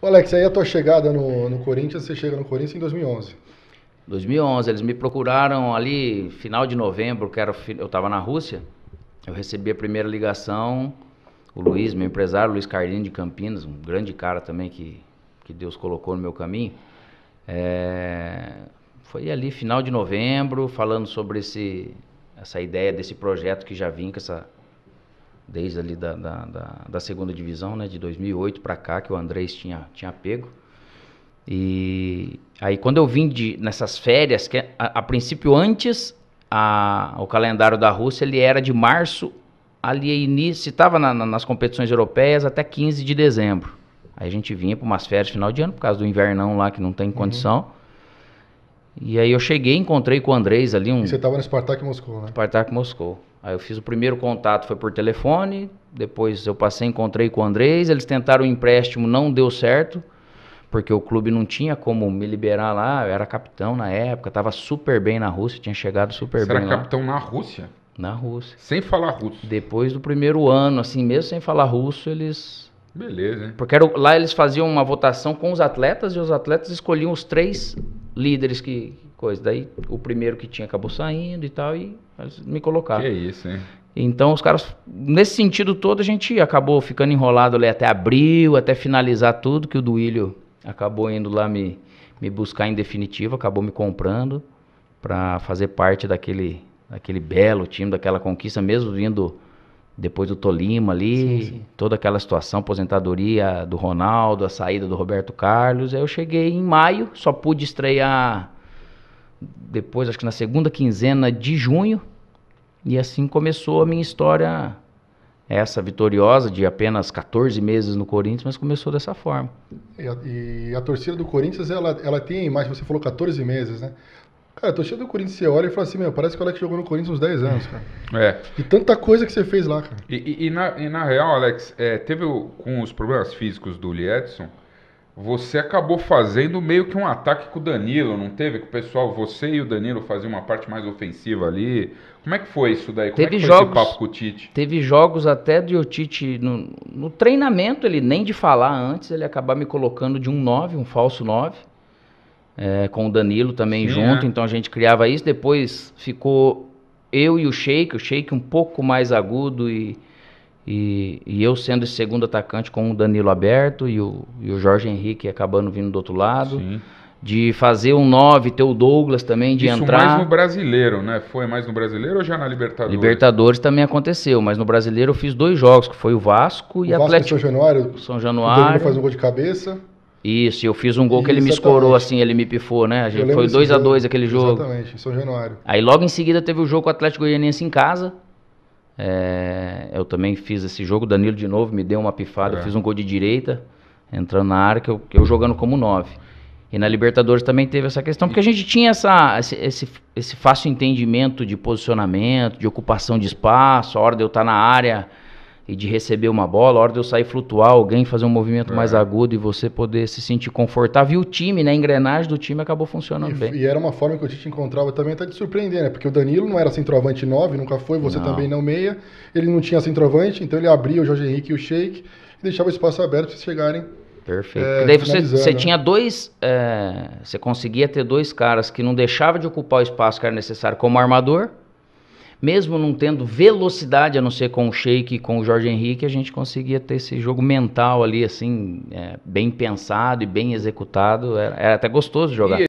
Ô Alex, aí a tua chegada no, no Corinthians, você chega no Corinthians em 2011. 2011, eles me procuraram ali, final de novembro, que era, eu estava na Rússia, eu recebi a primeira ligação, o Luiz, meu empresário, Luiz Carlinho de Campinas, um grande cara também que, que Deus colocou no meu caminho, é, foi ali final de novembro, falando sobre esse, essa ideia desse projeto que já vinha com essa desde ali da, da, da, da segunda divisão, né, de 2008 para cá, que o Andrés tinha, tinha pego. E aí quando eu vim de, nessas férias, que é, a, a princípio antes a, o calendário da Rússia ele era de março ali início, estava na, na, nas competições europeias até 15 de dezembro. Aí a gente vinha para umas férias final de ano por causa do invernão lá que não tem uhum. condição. Uhum. E aí eu cheguei, encontrei com o Andrés ali. Um... você estava no Spartak Moscou, né? Spartak Moscou. Aí eu fiz o primeiro contato, foi por telefone. Depois eu passei, encontrei com o Andrés. Eles tentaram o um empréstimo, não deu certo. Porque o clube não tinha como me liberar lá. Eu era capitão na época, estava super bem na Rússia, tinha chegado super você bem. Você era capitão lá. na Rússia? Na Rússia. Sem falar russo? Depois do primeiro ano, assim, mesmo sem falar russo, eles Beleza. Hein? Porque era, lá eles faziam uma votação com os atletas e os atletas escolhiam os três líderes que coisa. Daí o primeiro que tinha acabou saindo e tal, e me colocaram. Que isso, hein? Então os caras, nesse sentido todo, a gente acabou ficando enrolado ali até abril, até finalizar tudo, que o Duílio acabou indo lá me, me buscar em definitivo, acabou me comprando para fazer parte daquele, daquele belo time, daquela conquista, mesmo vindo depois do Tolima ali, sim, sim. toda aquela situação, aposentadoria do Ronaldo, a saída do Roberto Carlos. Aí eu cheguei em maio, só pude estrear depois, acho que na segunda quinzena de junho. E assim começou a minha história, essa vitoriosa, de apenas 14 meses no Corinthians, mas começou dessa forma. E a, e a torcida do Corinthians, ela, ela tem mais você falou 14 meses, né? Cara, tô cheio do Corinthians, você olha e fala assim, meu, parece que o Alex jogou no Corinthians uns 10 anos, cara. É. E tanta coisa que você fez lá, cara. E, e, e, na, e na, real, Alex, é, teve o, com os problemas físicos do Liedson, você acabou fazendo meio que um ataque com o Danilo, não teve? Que o pessoal, você e o Danilo faziam uma parte mais ofensiva ali. Como é que foi isso daí? Como é teve é jogos, papo com o Tite? Teve jogos até do Tite no, no treinamento, ele nem de falar antes, ele acabar me colocando de um 9, um falso 9 é, com o Danilo também Sim, junto, é. então a gente criava isso. Depois ficou eu e o Sheik, o Sheik um pouco mais agudo e, e, e, eu sendo esse segundo atacante com o Danilo aberto e o, e o Jorge Henrique acabando vindo do outro lado. Sim. De fazer um 9, ter o Douglas também, de isso entrar. mais no brasileiro, né? Foi mais no brasileiro ou já na Libertadores? Libertadores também aconteceu, mas no brasileiro eu fiz dois jogos, que foi o Vasco o e Vasco é Atlético. São Januário. São Januário. O Danilo faz um gol de cabeça. Isso, eu fiz um gol que ele Exatamente. me escorou assim, ele me pifou, né? Gente, foi 2 a 2 aquele jogo. Exatamente, em São Januário. Aí logo em seguida teve o jogo com o Atlético Goianiense em casa. É, eu também fiz esse jogo, Danilo de novo me deu uma pifada, é. eu fiz um gol de direita, entrando na área, que eu, eu jogando como 9. E na Libertadores também teve essa questão, porque a gente tinha essa, esse, esse, esse fácil entendimento de posicionamento, de ocupação de espaço, a hora de eu estar na área e de receber uma bola, a hora de eu sair flutuar, alguém fazer um movimento é. mais agudo e você poder se sentir confortável. E o time, né? A engrenagem do time acabou funcionando e, bem. E era uma forma que o Tite encontrava também até de surpreender, né? Porque o Danilo não era centroavante 9, nunca foi, você não. também não meia. Ele não tinha centroavante, então ele abria o Jorge Henrique e o Sheik e deixava o espaço aberto para eles chegarem. Perfeito. É, daí você, você né? tinha dois. É, você conseguia ter dois caras que não deixavam de ocupar o espaço que era necessário como armador mesmo não tendo velocidade, a não ser com o Sheik e com o Jorge Henrique, a gente conseguia ter esse jogo mental ali, assim, é, bem pensado e bem executado. Era, era até gostoso jogar. E